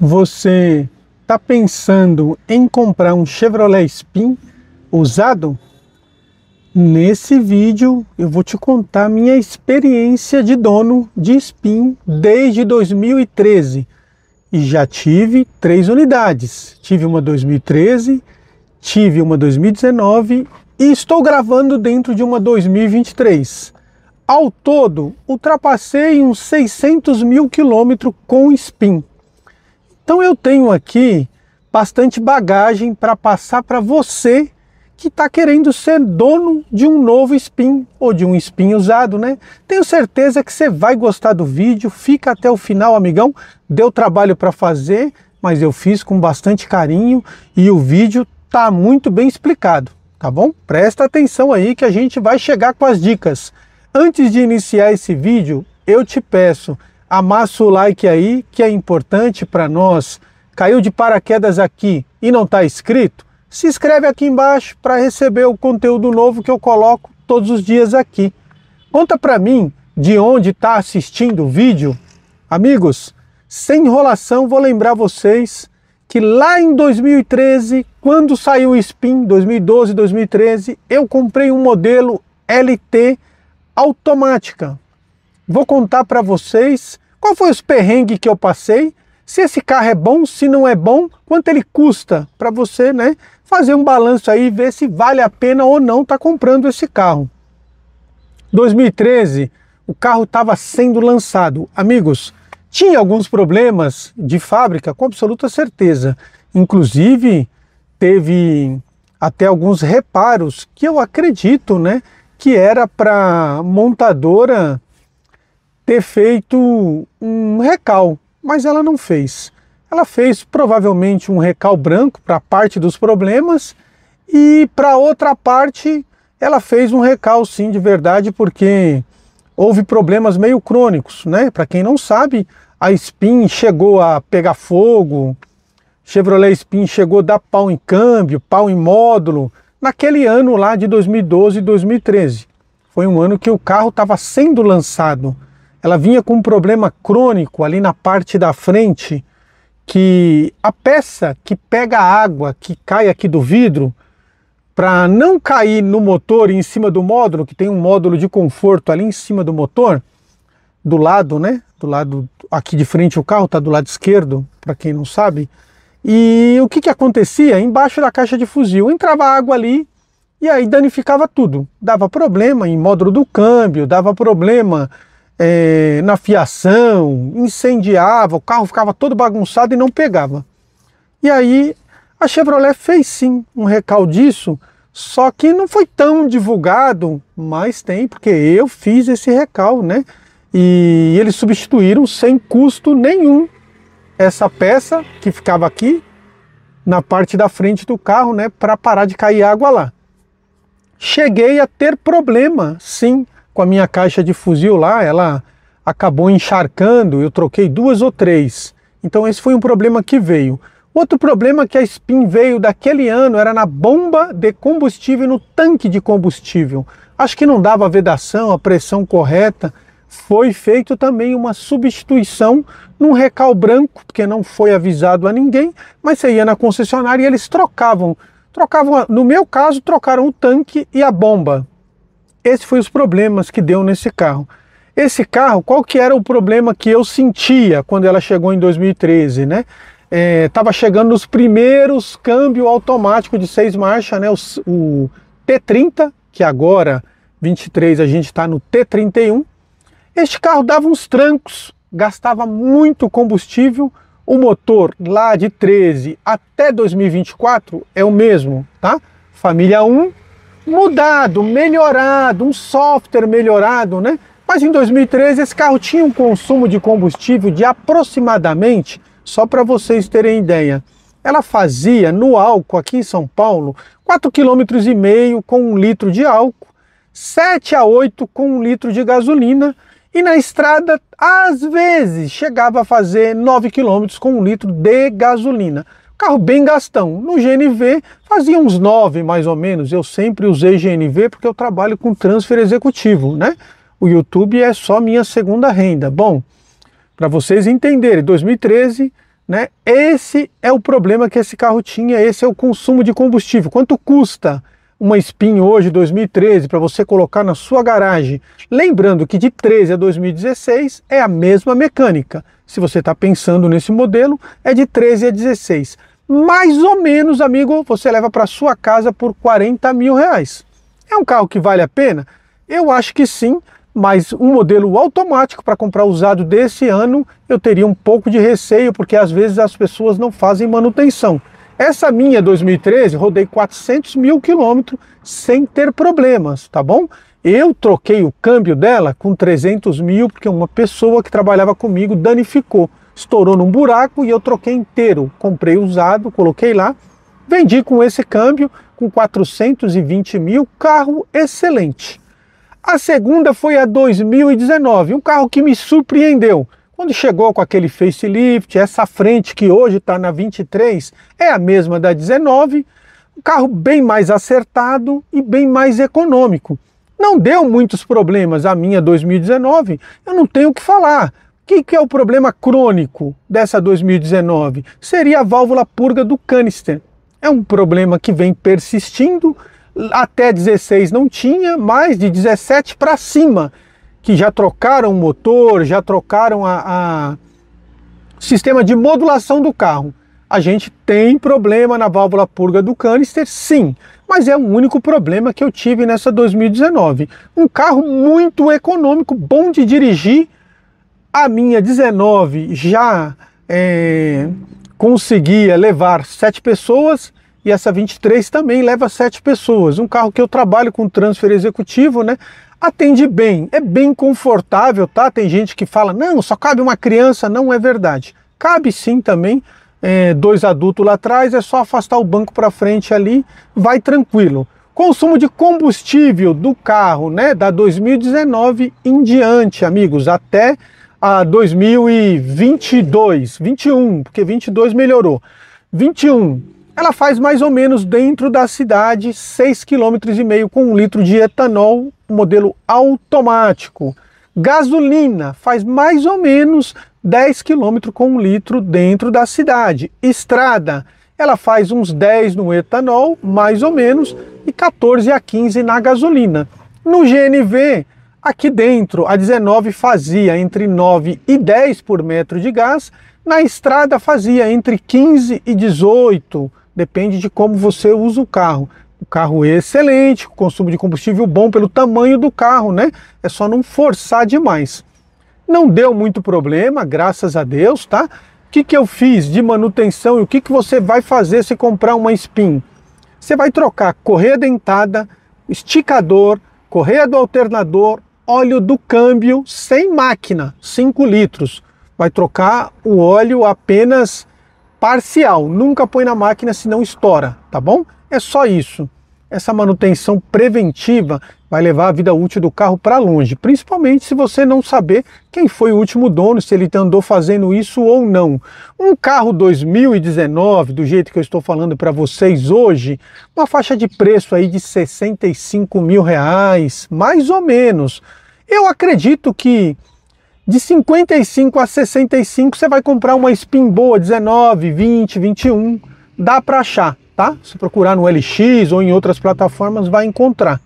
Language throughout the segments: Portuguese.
Você está pensando em comprar um Chevrolet Spin usado? Nesse vídeo eu vou te contar minha experiência de dono de Spin desde 2013 e já tive três unidades. Tive uma 2013, tive uma 2019 e estou gravando dentro de uma 2023. Ao todo, ultrapassei uns 600 mil quilômetros com Spin. Então eu tenho aqui bastante bagagem para passar para você que está querendo ser dono de um novo spin ou de um spin usado, né? Tenho certeza que você vai gostar do vídeo, fica até o final, amigão. Deu trabalho para fazer, mas eu fiz com bastante carinho e o vídeo tá muito bem explicado, tá bom? Presta atenção aí que a gente vai chegar com as dicas. Antes de iniciar esse vídeo, eu te peço, amassa o like aí, que é importante para nós. Caiu de paraquedas aqui e não está inscrito? Se inscreve aqui embaixo para receber o conteúdo novo que eu coloco todos os dias aqui. Conta para mim de onde está assistindo o vídeo. Amigos, sem enrolação, vou lembrar vocês que lá em 2013, quando saiu o Spin, 2012, 2013, eu comprei um modelo LT automática. Vou contar para vocês qual foi os perrengues que eu passei? Se esse carro é bom, se não é bom, quanto ele custa para você, né? Fazer um balanço aí e ver se vale a pena ou não estar tá comprando esse carro. 2013, o carro estava sendo lançado. Amigos, tinha alguns problemas de fábrica, com absoluta certeza. Inclusive, teve até alguns reparos que eu acredito, né, que era para montadora ter feito um recal, mas ela não fez. Ela fez provavelmente um recal branco para parte dos problemas e para outra parte ela fez um recal sim de verdade porque houve problemas meio crônicos, né? Para quem não sabe, a Spin chegou a pegar fogo, Chevrolet Spin chegou a dar pau em câmbio, pau em módulo, naquele ano lá de 2012 e 2013. Foi um ano que o carro estava sendo lançado ela vinha com um problema crônico ali na parte da frente, que a peça que pega a água que cai aqui do vidro, para não cair no motor e em cima do módulo, que tem um módulo de conforto ali em cima do motor, do lado, né? Do lado aqui de frente o carro está do lado esquerdo, para quem não sabe. E o que que acontecia? Embaixo da caixa de fuzil entrava água ali e aí danificava tudo. Dava problema em módulo do câmbio, dava problema é, na fiação, incendiava, o carro ficava todo bagunçado e não pegava. E aí a Chevrolet fez sim um recal disso, só que não foi tão divulgado, mas tem, porque eu fiz esse recal, né? E eles substituíram sem custo nenhum essa peça que ficava aqui na parte da frente do carro, né, para parar de cair água lá. Cheguei a ter problema, sim, com a minha caixa de fuzil lá, ela acabou encharcando, eu troquei duas ou três. Então esse foi um problema que veio. Outro problema é que a Spin veio daquele ano era na bomba de combustível, no tanque de combustível. Acho que não dava a vedação, a pressão correta. Foi feito também uma substituição num recal branco, porque não foi avisado a ninguém, mas você ia na concessionária e eles trocavam. Trocavam, no meu caso, trocaram o tanque e a bomba. Esse foi os problemas que deu nesse carro. Esse carro, qual que era o problema que eu sentia quando ela chegou em 2013, né? Estava é, chegando nos primeiros câmbio automático de seis marchas, né? O, o T30, que agora 23 a gente está no T31. Este carro dava uns trancos, gastava muito combustível. O motor lá de 13 até 2024 é o mesmo, tá? Família 1, mudado, melhorado, um software melhorado, né? Mas em 2013 esse carro tinha um consumo de combustível de aproximadamente, só para vocês terem ideia, ela fazia no álcool aqui em São Paulo 4,5 km com um litro de álcool, 7 a 8 com um litro de gasolina e na estrada às vezes chegava a fazer 9 km com um litro de gasolina. Carro bem gastão. No GNV fazia uns 9 mais ou menos. Eu sempre usei GNV porque eu trabalho com transfer executivo, né? O YouTube é só minha segunda renda. Bom, para vocês entenderem, 2013, né? Esse é o problema que esse carro tinha, esse é o consumo de combustível. Quanto custa? uma Spin hoje 2013 para você colocar na sua garagem. Lembrando que de 13 a 2016 é a mesma mecânica. Se você está pensando nesse modelo, é de 13 a 16. Mais ou menos, amigo, você leva para sua casa por 40 mil reais. É um carro que vale a pena? Eu acho que sim, mas um modelo automático para comprar usado desse ano eu teria um pouco de receio, porque às vezes as pessoas não fazem manutenção. Essa minha 2013 rodei 400 mil quilômetros sem ter problemas, tá bom? Eu troquei o câmbio dela com 300 mil porque uma pessoa que trabalhava comigo danificou, estourou num buraco e eu troquei inteiro. Comprei usado, coloquei lá, vendi com esse câmbio com 420 mil, carro excelente. A segunda foi a 2019, um carro que me surpreendeu. Quando chegou com aquele facelift, essa frente que hoje está na 23 é a mesma da 19, um carro bem mais acertado e bem mais econômico. Não deu muitos problemas a minha 2019, eu não tenho o que falar. O que, que, é o problema crônico dessa 2019? Seria a válvula purga do canister. É um problema que vem persistindo, até 16 não tinha, mais de 17 para cima que já trocaram o motor, já trocaram a, a sistema de modulação do carro. A gente tem problema na válvula purga do canister, sim, mas é o único problema que eu tive nessa 2019. Um carro muito econômico, bom de dirigir. A minha 19 já é, conseguia levar sete pessoas e essa 23 também leva sete pessoas. Um carro que eu trabalho com transfer executivo, né? atende bem, é bem confortável, tá? Tem gente que fala, não, só cabe uma criança, não é verdade. Cabe sim também é, dois adultos lá atrás, é só afastar o banco para frente ali, vai tranquilo. Consumo de combustível do carro, né, da 2019 em diante, amigos, até a 2022, 21, porque 22 melhorou. 21, ela faz mais ou menos dentro da cidade 6,5 km com um litro de etanol, modelo automático. Gasolina faz mais ou menos 10 km com um litro dentro da cidade. Estrada, ela faz uns 10 no etanol, mais ou menos, e 14 a 15 na gasolina. No GNV, aqui dentro, a 19 fazia entre 9 e 10 por metro de gás, na estrada fazia entre 15 e 18 depende de como você usa o carro. O carro é excelente, o consumo de combustível bom pelo tamanho do carro, né? É só não forçar demais. Não deu muito problema, graças a Deus, tá? O que, que eu fiz de manutenção e o que, que você vai fazer se comprar uma Spin? Você vai trocar correia dentada, esticador, correia do alternador, óleo do câmbio sem máquina, 5 litros. Vai trocar o óleo apenas parcial. Nunca põe na máquina se não estoura, tá bom? É só isso. Essa manutenção preventiva vai levar a vida útil do carro para longe, principalmente se você não saber quem foi o último dono, se ele andou fazendo isso ou não. Um carro 2019, do jeito que eu estou falando para vocês hoje, uma faixa de preço aí de 65 mil reais, mais ou menos. Eu acredito que de 55 a 65 você vai comprar uma spin boa, 19, 20, 21, dá para achar, tá? Se procurar no LX ou em outras plataformas vai encontrar.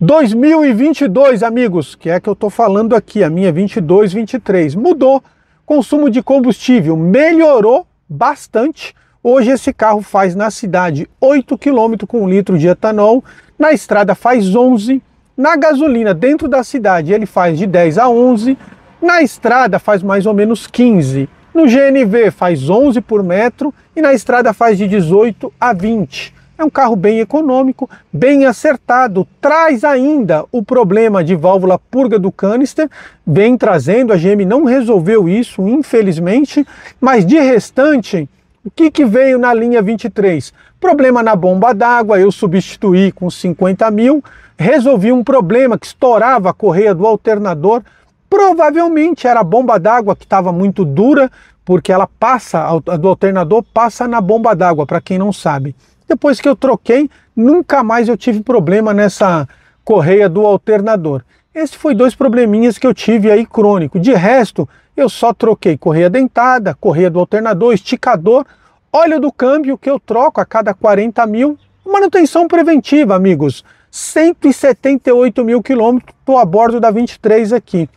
2022, amigos, que é que eu estou falando aqui, a minha 22, 23, mudou. Consumo de combustível melhorou bastante. Hoje esse carro faz na cidade 8 km com 1 litro de etanol, na estrada faz 11, na gasolina dentro da cidade ele faz de 10 a 11, na estrada faz mais ou menos 15, no GNV faz 11 por metro e na estrada faz de 18 a 20. É um carro bem econômico, bem acertado, traz ainda o problema de válvula purga do canister, vem trazendo, a GM não resolveu isso, infelizmente, mas de restante, o que, que veio na linha 23? Problema na bomba d'água, eu substituí com 50 mil, resolvi um problema que estourava a correia do alternador, Provavelmente era a bomba d'água que estava muito dura, porque ela passa, do alternador passa na bomba d'água, para quem não sabe. Depois que eu troquei, nunca mais eu tive problema nessa correia do alternador. Esse foi dois probleminhas que eu tive aí crônico. De resto, eu só troquei correia dentada, correia do alternador, esticador, óleo do câmbio que eu troco a cada 40 mil. Manutenção preventiva, amigos. 178 mil quilômetros, estou a bordo da 23 aqui.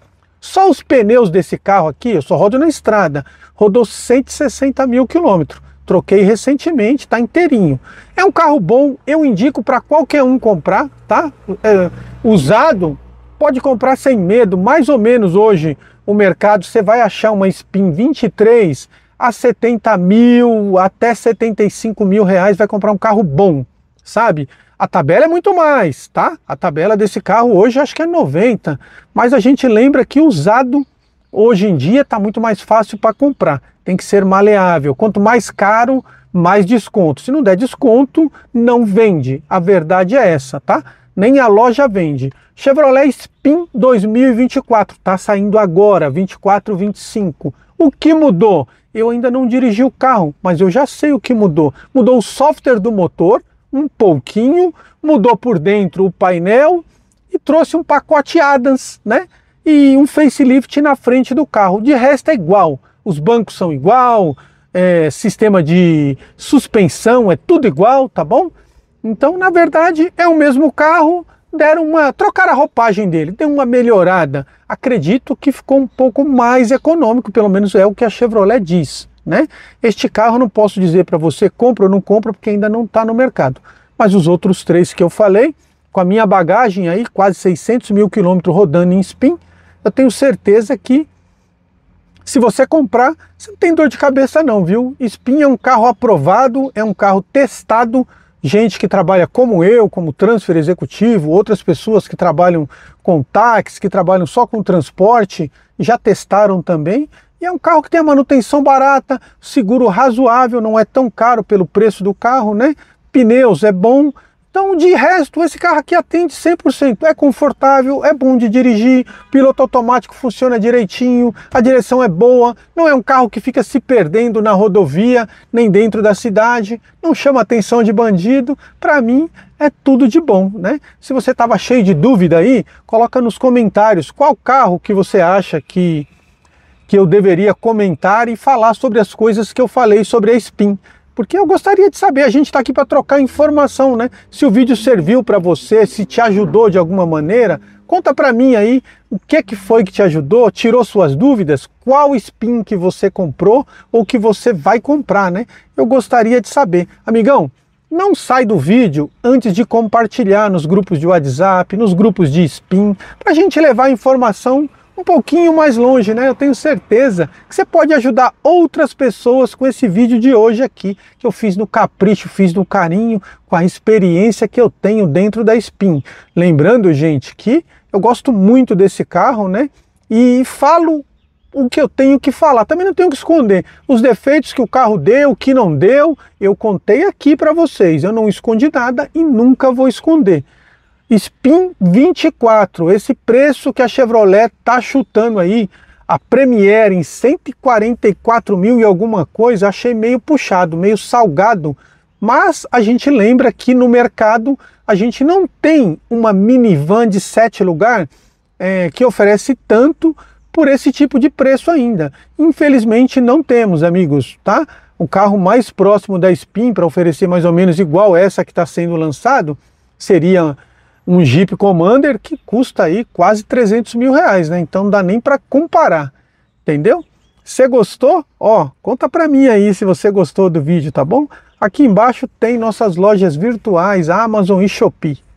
Só os pneus desse carro aqui, eu só rodo na estrada, rodou 160 mil quilômetros. Troquei recentemente, tá inteirinho. É um carro bom, eu indico para qualquer um comprar, tá? É, usado, pode comprar sem medo. Mais ou menos hoje, o mercado, você vai achar uma Spin 23 a 70 mil, até 75 mil reais, vai comprar um carro bom sabe? A tabela é muito mais, tá? A tabela desse carro hoje acho que é 90, mas a gente lembra que usado hoje em dia está muito mais fácil para comprar. Tem que ser maleável. Quanto mais caro, mais desconto. Se não der desconto, não vende. A verdade é essa, tá? Nem a loja vende. Chevrolet Spin 2024 está saindo agora, 24, 25. O que mudou? Eu ainda não dirigi o carro, mas eu já sei o que mudou. Mudou o software do motor, um pouquinho, mudou por dentro o painel e trouxe um pacote Adams, né? E um facelift na frente do carro. De resto é igual. Os bancos são igual, é, sistema de suspensão é tudo igual, tá bom? Então, na verdade, é o mesmo carro, deram uma trocar a roupagem dele, deu uma melhorada. Acredito que ficou um pouco mais econômico, pelo menos é o que a Chevrolet diz. Né? Este carro não posso dizer para você compra ou não compra porque ainda não está no mercado. Mas os outros três que eu falei, com a minha bagagem aí, quase 600 mil quilômetros rodando em spin, eu tenho certeza que se você comprar, você não tem dor de cabeça não, viu? Spin é um carro aprovado, é um carro testado. Gente que trabalha como eu, como transfer executivo, outras pessoas que trabalham com táxi, que trabalham só com transporte, já testaram também e é um carro que tem a manutenção barata, seguro razoável, não é tão caro pelo preço do carro, né? Pneus é bom. Então, de resto, esse carro aqui atende 100%. É confortável, é bom de dirigir, piloto automático funciona direitinho, a direção é boa, não é um carro que fica se perdendo na rodovia, nem dentro da cidade, não chama atenção de bandido. Para mim, é tudo de bom, né? Se você estava cheio de dúvida aí, coloca nos comentários qual carro que você acha que que eu deveria comentar e falar sobre as coisas que eu falei sobre a SPIN. Porque eu gostaria de saber, a gente está aqui para trocar informação, né? Se o vídeo serviu para você, se te ajudou de alguma maneira, conta para mim aí o que que foi que te ajudou, tirou suas dúvidas, qual spin que você comprou ou que você vai comprar, né? Eu gostaria de saber. Amigão, não sai do vídeo antes de compartilhar nos grupos de WhatsApp, nos grupos de spin, para a gente levar informação um pouquinho mais longe, né? Eu tenho certeza que você pode ajudar outras pessoas com esse vídeo de hoje aqui, que eu fiz no capricho, fiz no carinho, com a experiência que eu tenho dentro da Spin. Lembrando, gente, que eu gosto muito desse carro, né? E falo o que eu tenho que falar. Também não tenho que esconder os defeitos que o carro deu, que não deu. Eu contei aqui para vocês. Eu não escondi nada e nunca vou esconder. SPIN 24. Esse preço que a Chevrolet tá chutando aí, a premiere em 144 mil e alguma coisa, achei meio puxado, meio salgado. Mas a gente lembra que no mercado a gente não tem uma minivan de sete lugar é, que oferece tanto por esse tipo de preço ainda. Infelizmente não temos, amigos, tá? O carro mais próximo da Spin para oferecer mais ou menos igual essa que está sendo lançado seria um Jeep Commander que custa aí quase 300 mil reais, né? Então não dá nem para comparar, entendeu? Você gostou? Ó, conta para mim aí se você gostou do vídeo, tá bom? Aqui embaixo tem nossas lojas virtuais, Amazon e Shopee.